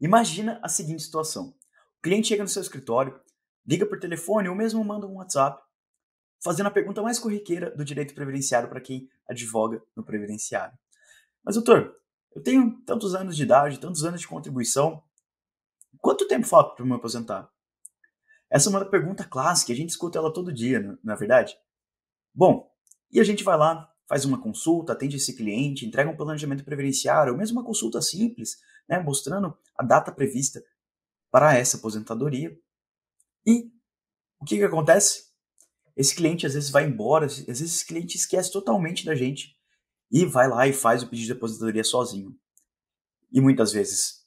Imagina a seguinte situação: o cliente chega no seu escritório, liga por telefone ou mesmo manda um WhatsApp, fazendo a pergunta mais corriqueira do direito previdenciário para quem advoga no previdenciário. Mas, doutor, eu tenho tantos anos de idade, tantos anos de contribuição, quanto tempo falta para me aposentar? Essa é uma pergunta clássica, a gente escuta ela todo dia, não é verdade? Bom, e a gente vai lá, faz uma consulta, atende esse cliente, entrega um planejamento previdenciário, ou mesmo uma consulta simples, né, mostrando a data prevista para essa aposentadoria. E o que, que acontece? Esse cliente às vezes vai embora, às vezes esse cliente esquece totalmente da gente e vai lá e faz o pedido de aposentadoria sozinho. E muitas vezes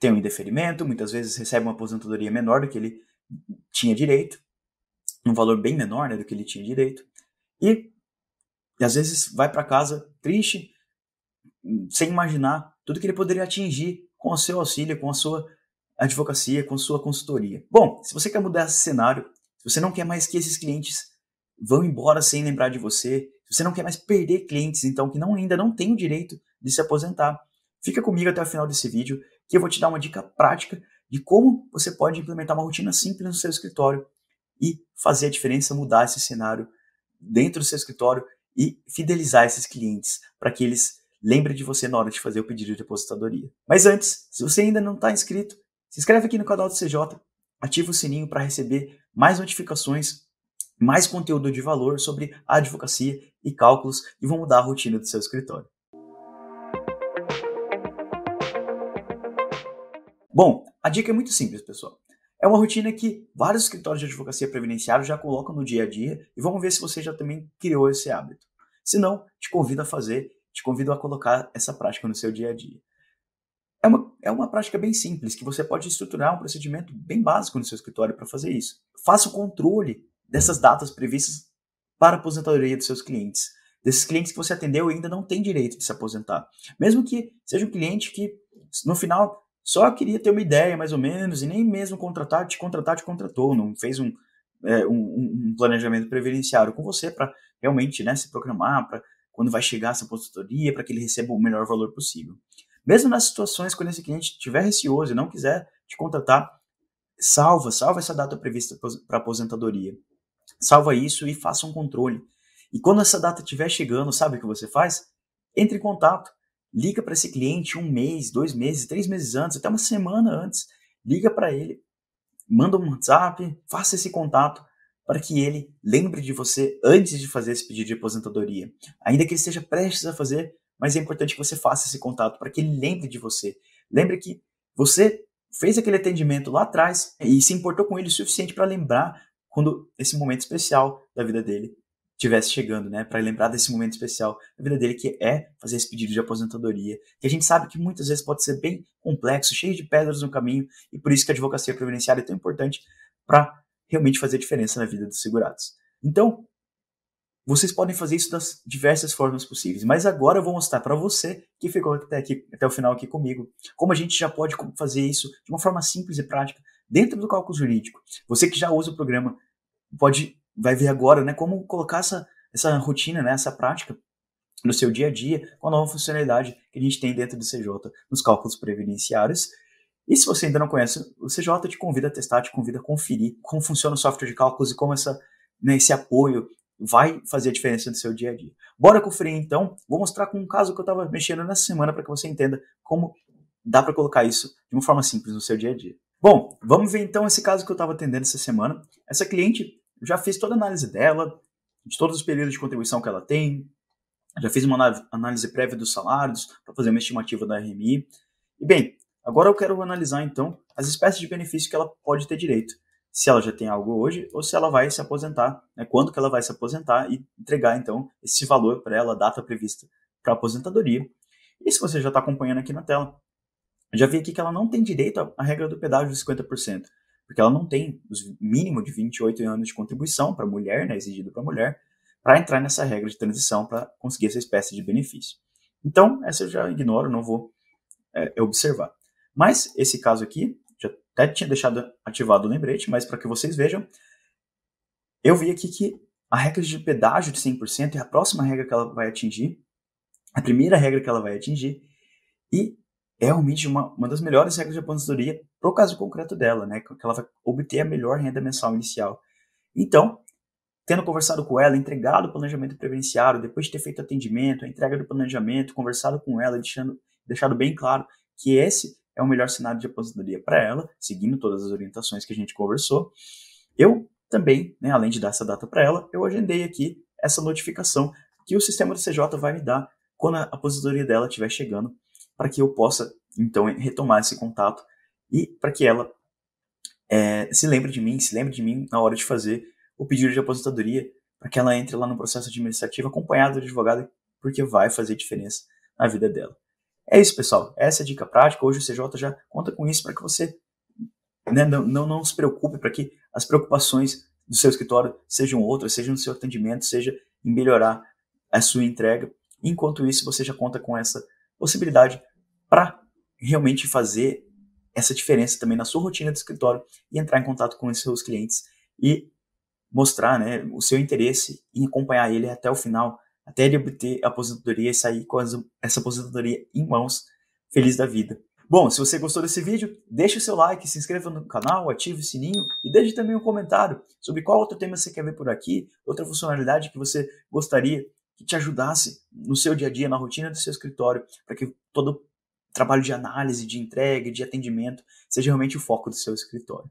tem um indeferimento, muitas vezes recebe uma aposentadoria menor do que ele tinha direito, um valor bem menor né, do que ele tinha direito, e e às vezes vai para casa triste, sem imaginar tudo que ele poderia atingir com o seu auxílio, com a sua advocacia, com a sua consultoria. Bom, se você quer mudar esse cenário, se você não quer mais que esses clientes vão embora sem lembrar de você, se você não quer mais perder clientes, então, que não, ainda não tem o direito de se aposentar, fica comigo até o final desse vídeo, que eu vou te dar uma dica prática de como você pode implementar uma rotina simples no seu escritório e fazer a diferença, mudar esse cenário dentro do seu escritório e fidelizar esses clientes para que eles lembrem de você na hora de fazer o pedido de depositadoria. Mas antes, se você ainda não está inscrito, se inscreve aqui no canal do CJ, ativa o sininho para receber mais notificações, mais conteúdo de valor sobre advocacia e cálculos e vão mudar a rotina do seu escritório. Bom, a dica é muito simples, pessoal. É uma rotina que vários escritórios de advocacia previdenciária já colocam no dia a dia e vamos ver se você já também criou esse hábito. Se não, te convido a fazer, te convido a colocar essa prática no seu dia a dia. É uma, é uma prática bem simples, que você pode estruturar um procedimento bem básico no seu escritório para fazer isso. Faça o controle dessas datas previstas para a aposentadoria dos seus clientes. Desses clientes que você atendeu ainda não tem direito de se aposentar. Mesmo que seja um cliente que no final só queria ter uma ideia, mais ou menos, e nem mesmo contratar, te contratar, te contratou, não fez um, é, um, um planejamento previdenciário com você para realmente né, se programar para quando vai chegar essa consultoria, para que ele receba o melhor valor possível. Mesmo nas situações quando esse cliente estiver receoso e não quiser te contratar, salva, salva essa data prevista para aposentadoria. Salva isso e faça um controle. E quando essa data estiver chegando, sabe o que você faz? Entre em contato liga para esse cliente um mês, dois meses, três meses antes, até uma semana antes, liga para ele, manda um WhatsApp, faça esse contato para que ele lembre de você antes de fazer esse pedido de aposentadoria. Ainda que ele esteja prestes a fazer, mas é importante que você faça esse contato para que ele lembre de você. Lembre que você fez aquele atendimento lá atrás e se importou com ele o suficiente para lembrar quando esse momento especial da vida dele tivesse chegando, né, para lembrar desse momento especial na vida dele que é fazer esse pedido de aposentadoria, que a gente sabe que muitas vezes pode ser bem complexo, cheio de pedras no caminho, e por isso que a advocacia previdenciária é tão importante para realmente fazer diferença na vida dos segurados. Então, vocês podem fazer isso das diversas formas possíveis, mas agora eu vou mostrar para você que ficou até aqui até o final aqui comigo, como a gente já pode fazer isso de uma forma simples e prática dentro do cálculo jurídico. Você que já usa o programa pode vai ver agora, né, como colocar essa, essa rotina, né, essa prática no seu dia a dia com a nova funcionalidade que a gente tem dentro do CJ nos cálculos previdenciários. E se você ainda não conhece, o CJ te convida a testar, te convida a conferir como funciona o software de cálculos e como essa, né, esse apoio vai fazer a diferença no seu dia a dia. Bora conferir então. Vou mostrar com um caso que eu estava mexendo nessa semana para que você entenda como dá para colocar isso de uma forma simples no seu dia a dia. Bom, vamos ver então esse caso que eu estava atendendo essa semana. Essa cliente eu já fiz toda a análise dela, de todos os períodos de contribuição que ela tem, já fiz uma análise prévia dos salários para fazer uma estimativa da RMI. E bem, agora eu quero analisar então as espécies de benefício que ela pode ter direito. Se ela já tem algo hoje ou se ela vai se aposentar, né? quando que ela vai se aposentar e entregar então esse valor para ela, a data prevista para aposentadoria. E se você já está acompanhando aqui na tela, já vi aqui que ela não tem direito à regra do pedágio de 50% porque ela não tem o mínimo de 28 anos de contribuição para mulher, né, exigido para mulher, para entrar nessa regra de transição para conseguir essa espécie de benefício. Então, essa eu já ignoro, não vou é, observar. Mas esse caso aqui, já até tinha deixado ativado o lembrete, mas para que vocês vejam, eu vi aqui que a regra de pedágio de 100% é a próxima regra que ela vai atingir, a primeira regra que ela vai atingir, e é realmente uma, uma das melhores regras de aposentadoria para o caso concreto dela, né? Que ela vai obter a melhor renda mensal inicial. Então, tendo conversado com ela, entregado o planejamento previdenciário, depois de ter feito atendimento, a entrega do planejamento, conversado com ela, deixando, deixado bem claro que esse é o melhor cenário de aposentadoria para ela, seguindo todas as orientações que a gente conversou, eu também, né, além de dar essa data para ela, eu agendei aqui essa notificação que o sistema do CJ vai me dar quando a aposentadoria dela estiver chegando para que eu possa, então, retomar esse contato e para que ela é, se lembre de mim, se lembre de mim na hora de fazer o pedido de aposentadoria, para que ela entre lá no processo administrativo acompanhada do advogado, porque vai fazer diferença na vida dela. É isso, pessoal. Essa é a dica prática. Hoje o CJ já conta com isso para que você né, não, não, não se preocupe, para que as preocupações do seu escritório sejam outras, seja no seu atendimento, seja em melhorar a sua entrega. Enquanto isso, você já conta com essa possibilidade para realmente fazer essa diferença também na sua rotina de escritório e entrar em contato com os seus clientes e mostrar né, o seu interesse e acompanhar ele até o final, até ele obter a aposentadoria e sair com essa aposentadoria em mãos, feliz da vida. Bom, se você gostou desse vídeo, deixe o seu like, se inscreva no canal, ative o sininho e deixe também um comentário sobre qual outro tema você quer ver por aqui, outra funcionalidade que você gostaria que te ajudasse no seu dia a dia, na rotina do seu escritório, para que todo trabalho de análise, de entrega, de atendimento seja realmente o foco do seu escritório.